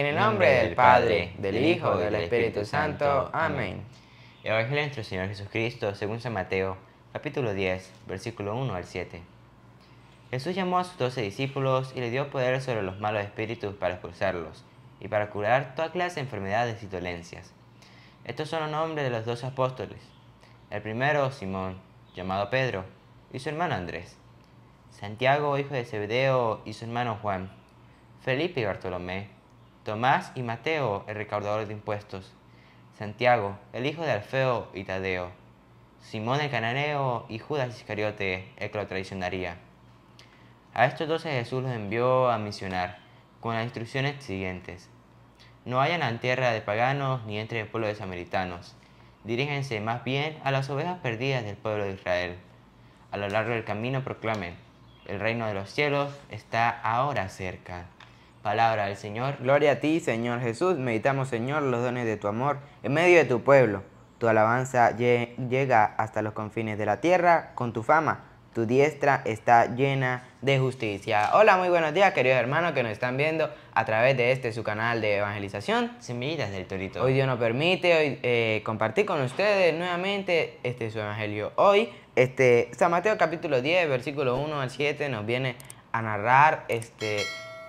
En el nombre del Padre, del Hijo, y del Espíritu Santo. Amén. Evangelio de nuestro Señor Jesucristo, según San Mateo, capítulo 10, versículo 1 al 7. Jesús llamó a sus doce discípulos y le dio poder sobre los malos espíritus para expulsarlos y para curar toda clase de enfermedades y dolencias. Estos son los nombres de los doce apóstoles. El primero, Simón, llamado Pedro, y su hermano Andrés. Santiago, hijo de Zebedeo, y su hermano Juan. Felipe y Bartolomé Tomás y Mateo, el recaudador de impuestos, Santiago, el hijo de Alfeo y Tadeo, Simón el cananeo y Judas Iscariote, el que lo traicionaría. A estos doce Jesús los envió a misionar, con las instrucciones siguientes. No vayan a tierra de paganos ni entre el pueblo de samaritanos. Diríjense más bien a las ovejas perdidas del pueblo de Israel. A lo largo del camino proclamen, el reino de los cielos está ahora cerca. Palabra del Señor. Gloria a ti, Señor Jesús. Meditamos, Señor, los dones de tu amor en medio de tu pueblo. Tu alabanza llega hasta los confines de la tierra con tu fama. Tu diestra está llena de justicia. Hola, muy buenos días, queridos hermanos que nos están viendo a través de este su canal de evangelización. Semillitas del Torito. Hoy Dios nos permite hoy, eh, compartir con ustedes nuevamente este su evangelio. Hoy, este, San Mateo capítulo 10, versículo 1 al 7 nos viene a narrar este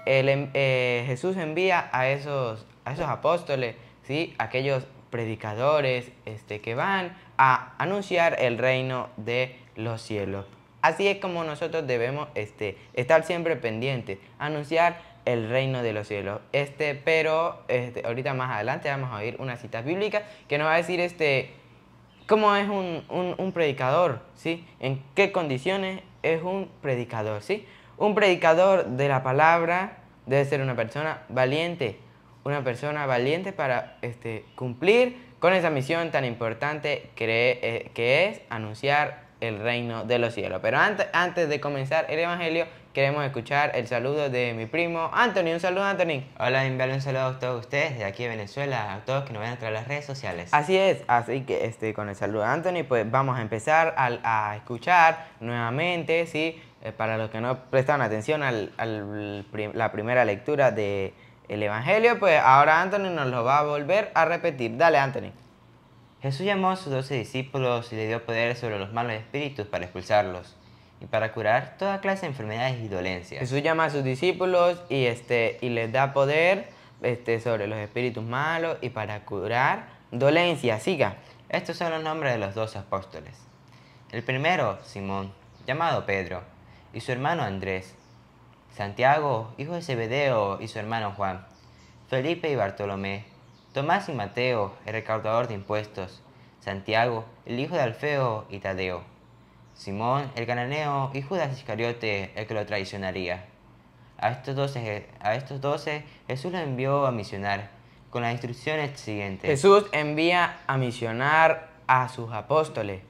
eh, Jesús envía a esos, a esos apóstoles, ¿sí? aquellos predicadores este, que van a anunciar el reino de los cielos. Así es como nosotros debemos este, estar siempre pendientes, anunciar el reino de los cielos. Este, pero este, ahorita más adelante vamos a oír una cita bíblica que nos va a decir este, cómo es un, un predicador, ¿sí? En qué condiciones es un predicador, ¿sí? Un predicador de la palabra debe ser una persona valiente, una persona valiente para este, cumplir con esa misión tan importante que, eh, es anunciar el reino de los cielos. Pero antes, antes de comenzar el Evangelio, queremos escuchar el saludo de mi primo Anthony. Un saludo, Anthony. Hola, enviarle un saludo a todos ustedes de aquí de Venezuela, a todos que nos ven a través de las redes sociales. Así es, así que este, con el saludo Anthony, pues vamos a empezar a escuchar nuevamente, ¿sí? Eh, para los que no prestaron atención a la primera lectura del Evangelio, pues ahora Anthony nos lo va a volver a repetir. Dale, Anthony. Jesús llamó a sus doce discípulos y le dio poder sobre los malos espíritus para expulsarlos y para curar toda clase de enfermedades y dolencias. Jesús llama a sus discípulos y, este, y les da poder este, sobre los espíritus malos y para curar dolencias. Siga. Estos son los nombres de los dos apóstoles. El primero, Simón, llamado Pedro y su hermano Andrés, Santiago, hijo de Zebedeo, y su hermano Juan, Felipe y Bartolomé, Tomás y Mateo, el recaudador de impuestos, Santiago, el hijo de Alfeo y Tadeo, Simón el cananeo hijo de Iscariote, el que lo traicionaría. A estos doce, a estos doce Jesús los envió a misionar con las instrucciones siguientes. Jesús envía a misionar a sus apóstoles,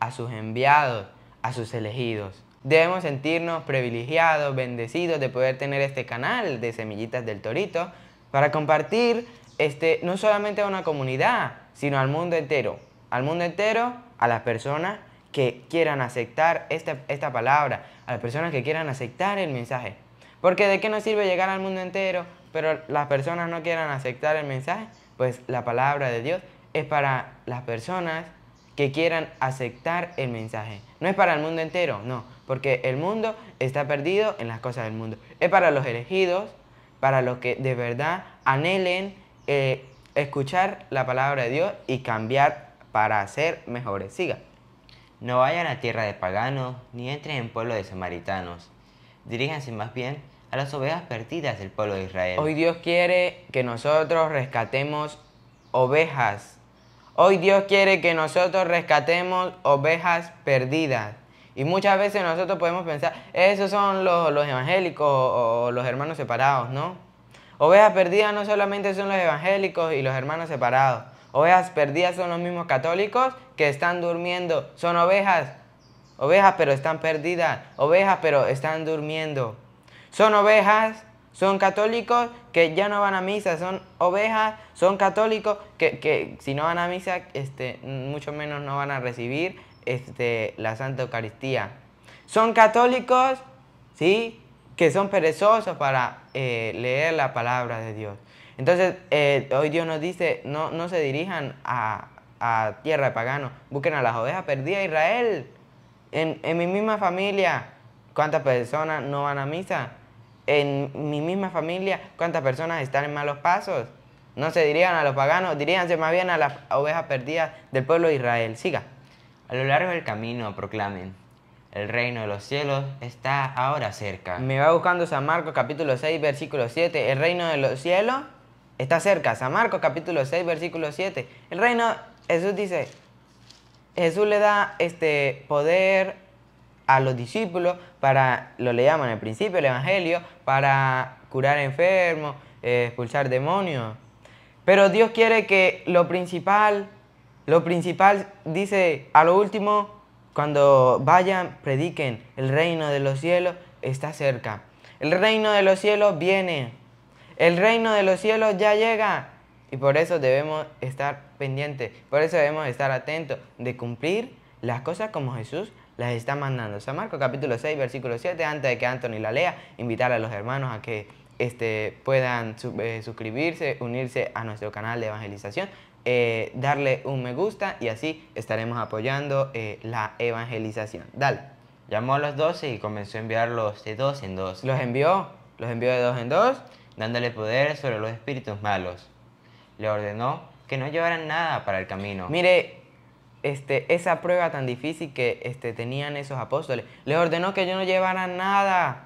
a sus enviados, a sus elegidos, Debemos sentirnos privilegiados, bendecidos de poder tener este canal de Semillitas del Torito para compartir este, no solamente a una comunidad, sino al mundo entero. Al mundo entero, a las personas que quieran aceptar esta, esta palabra, a las personas que quieran aceptar el mensaje. Porque de qué nos sirve llegar al mundo entero, pero las personas no quieran aceptar el mensaje, pues la palabra de Dios es para las personas que quieran aceptar el mensaje. No es para el mundo entero, no, porque el mundo está perdido en las cosas del mundo. Es para los elegidos, para los que de verdad anhelen eh, escuchar la palabra de Dios y cambiar para ser mejores. Siga. No vayan a tierra de paganos, ni entren en pueblo de samaritanos. Diríjanse más bien a las ovejas perdidas del pueblo de Israel. Hoy Dios quiere que nosotros rescatemos ovejas Hoy Dios quiere que nosotros rescatemos ovejas perdidas. Y muchas veces nosotros podemos pensar, esos son los, los evangélicos o, o, los hermanos separados, ¿no? Ovejas perdidas no solamente son los evangélicos y los hermanos separados. Ovejas perdidas son los mismos católicos que están durmiendo. Son ovejas. Ovejas pero están perdidas. Ovejas pero están durmiendo. Son ovejas son católicos que ya no van a misa, son ovejas, son católicos que, si no van a misa, este, mucho menos no van a recibir este, la Santa Eucaristía. Son católicos, ¿sí? Que son perezosos para eh, leer la palabra de Dios. Entonces, eh, hoy Dios nos dice, no, no se dirijan a, tierra de paganos, busquen a las ovejas perdidas, Israel. En, en mi misma familia, ¿cuántas personas no van a misa? en mi misma familia, ¿cuántas personas están en malos pasos? No se dirían a los paganos, diríanse más bien a las ovejas perdidas del pueblo de Israel. Siga. A lo largo del camino proclamen, el reino de los cielos está ahora cerca. Me va buscando San Marcos capítulo 6 versículo 7. El reino de los cielos está cerca. San Marcos capítulo 6 versículo 7. El reino, Jesús dice, Jesús le da este poder a los discípulos para, lo le llaman al principio el Evangelio, para curar enfermos, expulsar demonios. Pero Dios quiere que lo principal, lo principal dice a lo último, cuando vayan, prediquen, el reino de los cielos está cerca. El reino de los cielos viene. El reino de los cielos ya llega. Y por eso debemos estar pendientes, por eso debemos estar atentos de cumplir las cosas como Jesús las está mandando. San Marcos capítulo 6, versículo 7, antes de que Anthony la lea, invitar a los hermanos a que este, puedan eh, suscribirse, unirse a nuestro canal de evangelización, eh, darle un me gusta y así estaremos apoyando eh, la evangelización. Dale. Llamó a los doce y comenzó a enviarlos de dos en dos. Los envió, los envió de dos en dos, dándole poder sobre los espíritus malos. Le ordenó que no llevaran nada para el camino. Mire, este, esa prueba tan difícil que este, tenían esos apóstoles. Le ordenó que yo no llevaran nada,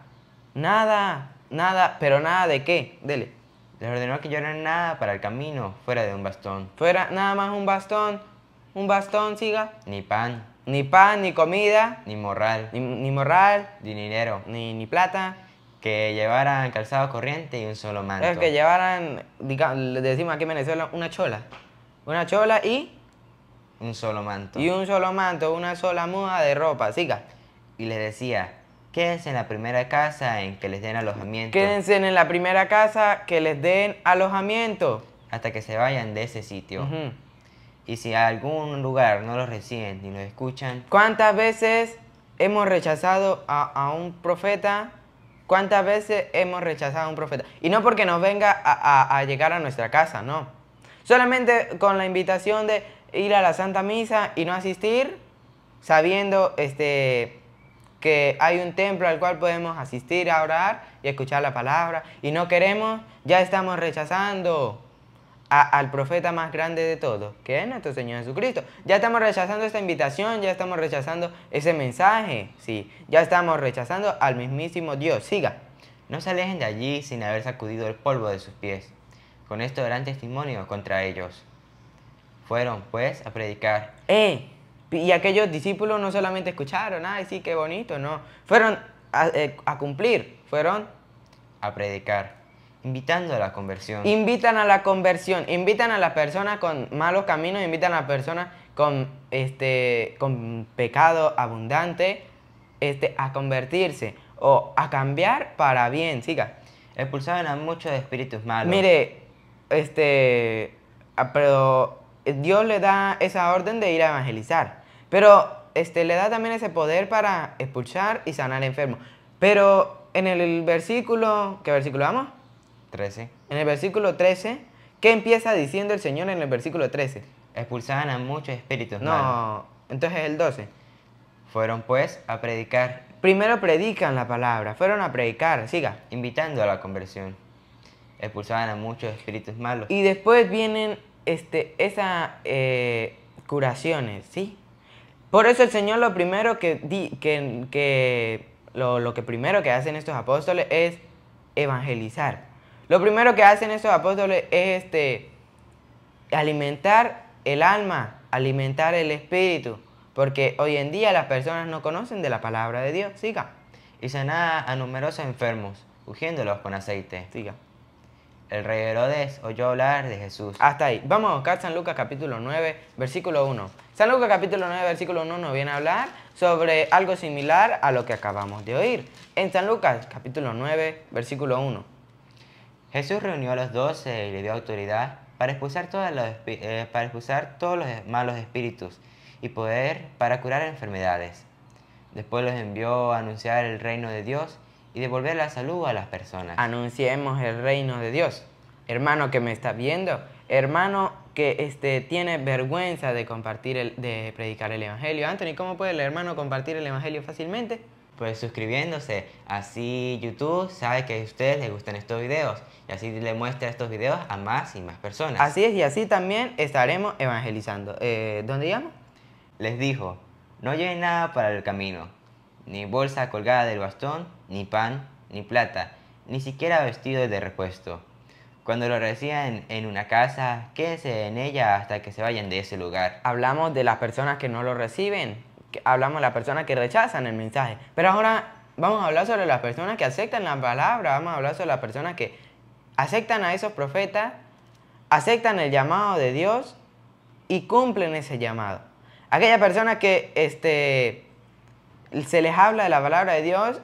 nada, nada, pero nada de qué, dele. Le ordenó que no yo llevaran nada para el camino, fuera de un bastón. Fuera nada más un bastón, un bastón, siga, ni pan. Ni pan, ni comida, ni morral. Ni, morral, ni dinero, ni, ni plata, que llevaran calzado corriente y un solo manto. que llevaran, le decimos aquí en Venezuela, una chola. Una chola y un solo manto. Y un solo manto, una sola muda de ropa, siga. Y les decía, quédense en la primera casa en que les den alojamiento. Quédense en la primera casa que les den alojamiento. Hasta que se vayan de ese sitio. Y si a algún lugar no los reciben ni los escuchan. ¿Cuántas veces hemos rechazado a, un profeta? ¿Cuántas veces hemos rechazado a un profeta? Y no porque nos venga a llegar a nuestra casa, no. Solamente con la invitación de, ir a la Santa Misa y no asistir sabiendo este, que hay un templo al cual podemos asistir a orar y escuchar la palabra. Y no queremos, ya estamos rechazando al profeta más grande de todos, que es nuestro Señor Jesucristo. Ya estamos rechazando esta invitación, ya estamos rechazando ese mensaje, sí, ya estamos rechazando al mismísimo Dios. Siga, no se alejen de allí sin haber sacudido el polvo de sus pies. Con esto darán testimonio contra ellos. Fueron pues a predicar. Eh, y aquellos discípulos no solamente escucharon, ay, sí, qué bonito, no. Fueron a, eh, cumplir, fueron a predicar. Invitando a la conversión. Invitan a la conversión, invitan a las personas con malos caminos, invitan a las personas con, este, con pecado abundante este, a convertirse o a cambiar para bien. Siga. Expulsaban a muchos espíritus malos. Mire, este, ah, pero Dios le da esa orden de ir a evangelizar, pero este, le da también ese poder para expulsar y sanar enfermos. Pero en el versículo, ¿qué versículo vamos? 13. En el versículo 13, ¿qué empieza diciendo el Señor en el versículo 13? Expulsaban a muchos espíritus. No, entonces el 12. Fueron pues a predicar. Primero predican la palabra, fueron a predicar, siga. Invitando a la conversión. Expulsaban a muchos espíritus malos. Y después vienen este, esas eh, curaciones, ¿sí? Por eso el Señor lo primero que, di, que, lo, que primero que hacen estos apóstoles es evangelizar. Lo primero que hacen estos apóstoles es este, alimentar el alma, alimentar el espíritu, porque hoy en día las personas no conocen de la palabra de Dios, siga, y sanada a numerosos enfermos, ungiéndolos con aceite, siga. El rey Herodes oyó hablar de Jesús. Hasta ahí. Vamos a San Lucas capítulo 9, versículo 1. San Lucas capítulo 9, versículo 1 nos viene a hablar sobre algo similar a lo que acabamos de oír. En San Lucas capítulo 9, versículo 1. Jesús reunió a los doce y le dio autoridad para expulsar, todos los, eh, para expulsar todos los malos espíritus y poder para curar enfermedades. Después los envió a anunciar el reino de Dios y devolver la salud a las personas. Anunciemos el reino de Dios. Hermano que me está viendo, hermano que este, tiene vergüenza de compartir, el, de predicar el Evangelio. Anthony, ¿cómo puede el hermano compartir el Evangelio fácilmente? Pues suscribiéndose, así YouTube sabe que a ustedes les gustan estos videos y así le muestra estos videos a más y más personas. Así es, y así también estaremos evangelizando. Eh, ¿Dónde íbamos? Les dijo, no lleven nada para el camino, ni bolsa colgada del bastón, ni pan, ni plata, ni siquiera vestido de repuesto. Cuando lo reciban en una casa, quédense en ella hasta que se vayan de ese lugar. Hablamos de las personas que no lo reciben, hablamos de las personas que rechazan el mensaje, pero ahora vamos a hablar sobre las personas que aceptan la palabra, vamos a hablar sobre las personas que aceptan a esos profetas, aceptan el llamado de Dios y cumplen ese llamado. Aquella persona que este, se les habla de la palabra de Dios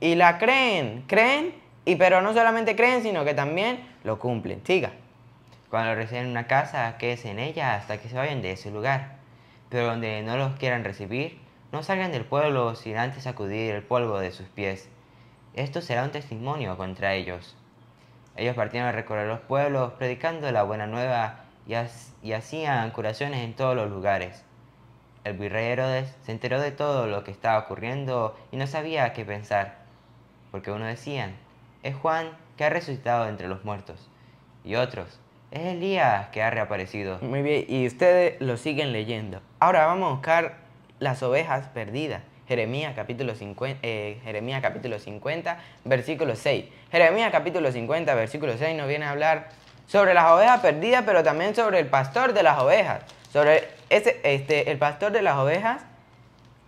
y la creen, creen, y pero no solamente creen, sino que también lo cumplen. Siga. Cuando reciben una casa, quédense en ella hasta que se vayan de ese lugar. Pero donde no los quieran recibir, no salgan del pueblo sin antes sacudir el polvo de sus pies. Esto será un testimonio contra ellos. Ellos partieron a recorrer los pueblos predicando la buena nueva y, hacían curaciones en todos los lugares. El virrey Herodes se enteró de todo lo que estaba ocurriendo y no sabía qué pensar, porque unos decían, es Juan que ha resucitado entre los muertos, y otros, es Elías que ha reaparecido. Muy bien, y ustedes lo siguen leyendo. Ahora vamos a buscar las ovejas perdidas. Jeremías capítulo 50, eh, Jeremías capítulo 50, versículo 6. Jeremías capítulo 50, versículo 6 nos viene a hablar sobre las ovejas perdidas, pero también sobre el pastor de las ovejas, sobre ese este, el pastor de las ovejas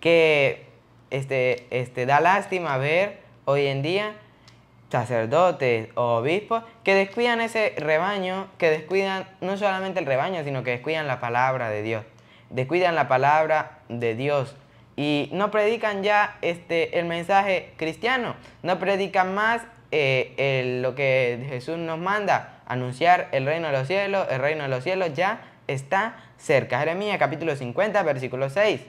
que este, este, da lástima ver hoy en día sacerdotes o obispos que descuidan ese rebaño, que descuidan no solamente el rebaño, sino que descuidan la palabra de Dios. Descuidan la palabra de Dios y no predican ya este, el mensaje cristiano, no predican más eh, lo que Jesús nos manda, anunciar el reino de los cielos, el reino de los cielos ya está cerca. Jeremías capítulo 50, versículo 6.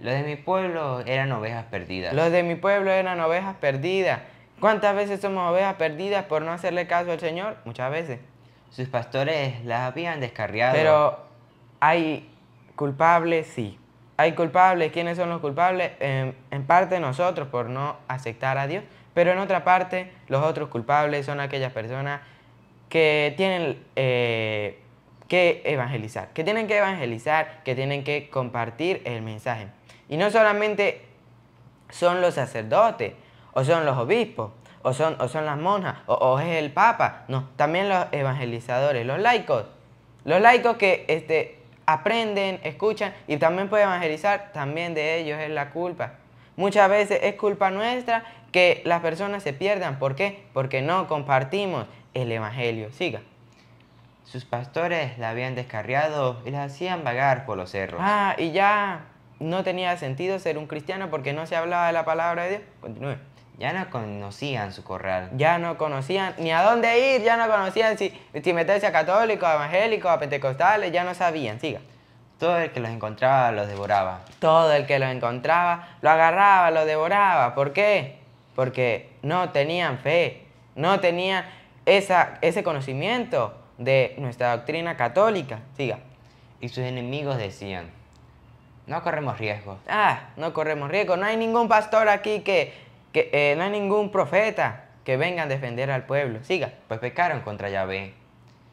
Los de mi pueblo eran ovejas perdidas. Los de mi pueblo eran ovejas perdidas. ¿Cuántas veces somos ovejas perdidas por no hacerle caso al Señor? Muchas veces. Sus pastores las habían descarriado. Pero hay culpables, sí. Hay culpables. ¿Quiénes son los culpables? en parte nosotros por no aceptar a Dios. Pero en otra parte, los otros culpables son aquellas personas que tienen eh, que evangelizar, que tienen que evangelizar, que tienen que compartir el mensaje. Y no solamente son los sacerdotes, o son los obispos, o son, o son las monjas, o, es el papa, no, también los evangelizadores, los laicos. Los laicos que este, aprenden, escuchan y también pueden evangelizar, también de ellos es la culpa. Muchas veces es culpa nuestra que las personas se pierdan. ¿Por qué? Porque no compartimos el Evangelio. Siga. Sus pastores la habían descarriado y la hacían vagar por los cerros. Ah, y ya no tenía sentido ser un cristiano porque no se hablaba de la palabra de Dios. Continúe. Ya no conocían su corral. Ya no conocían ni a dónde ir, ya no conocían si, meterse a católicos, a evangélicos, a pentecostales, ya no sabían. Siga. Todo el que los encontraba los devoraba. Todo el que los encontraba lo agarraba, lo devoraba. ¿Por qué? Porque no tenían fe, no tenían esa, ese conocimiento de nuestra doctrina católica. Siga. Y sus enemigos decían, no corremos riesgo. Ah, no corremos riesgo. No hay ningún pastor aquí que, que eh, no hay ningún profeta que venga a defender al pueblo. Siga. Pues pecaron contra Yahvé,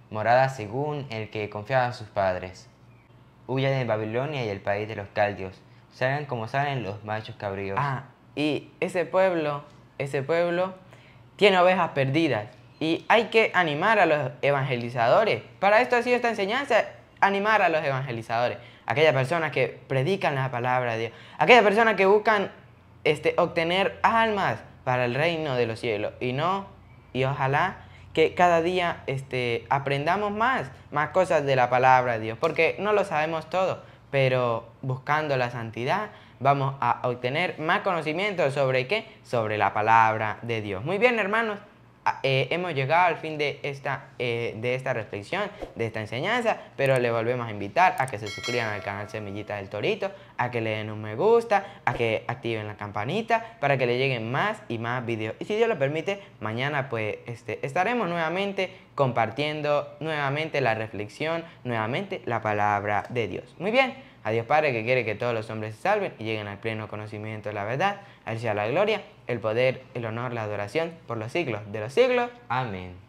morada según el que confiaba en sus padres. Huyan de Babilonia y el país de los caldios. Salgan como salen los machos cabríos. Ah, y ese pueblo, ese pueblo tiene ovejas perdidas. Y hay que animar a los evangelizadores. Para esto ha sido esta enseñanza, animar a los evangelizadores. Aquellas personas que predican la palabra de Dios. Aquellas personas que buscan este, obtener almas para el reino de los cielos. Y no, y ojalá que cada día este, aprendamos más, más cosas de la palabra de Dios. Porque no lo sabemos todo, pero buscando la santidad, vamos a obtener más conocimiento sobre qué? Sobre la palabra de Dios. Muy bien, hermanos. Eh, hemos llegado al fin de esta, eh, de esta reflexión, de esta enseñanza, pero le volvemos a invitar a que se suscriban al canal Semillita del Torito, a que le den un me gusta, a que activen la campanita para que le lleguen más y más videos. Y si Dios lo permite, mañana pues este, estaremos nuevamente compartiendo nuevamente la reflexión, nuevamente la palabra de Dios. Muy bien. A Dios Padre que quiere que todos los hombres se salven y lleguen al pleno conocimiento de la verdad, al sea la gloria, el poder, el honor, la adoración, por los siglos de los siglos. Amén.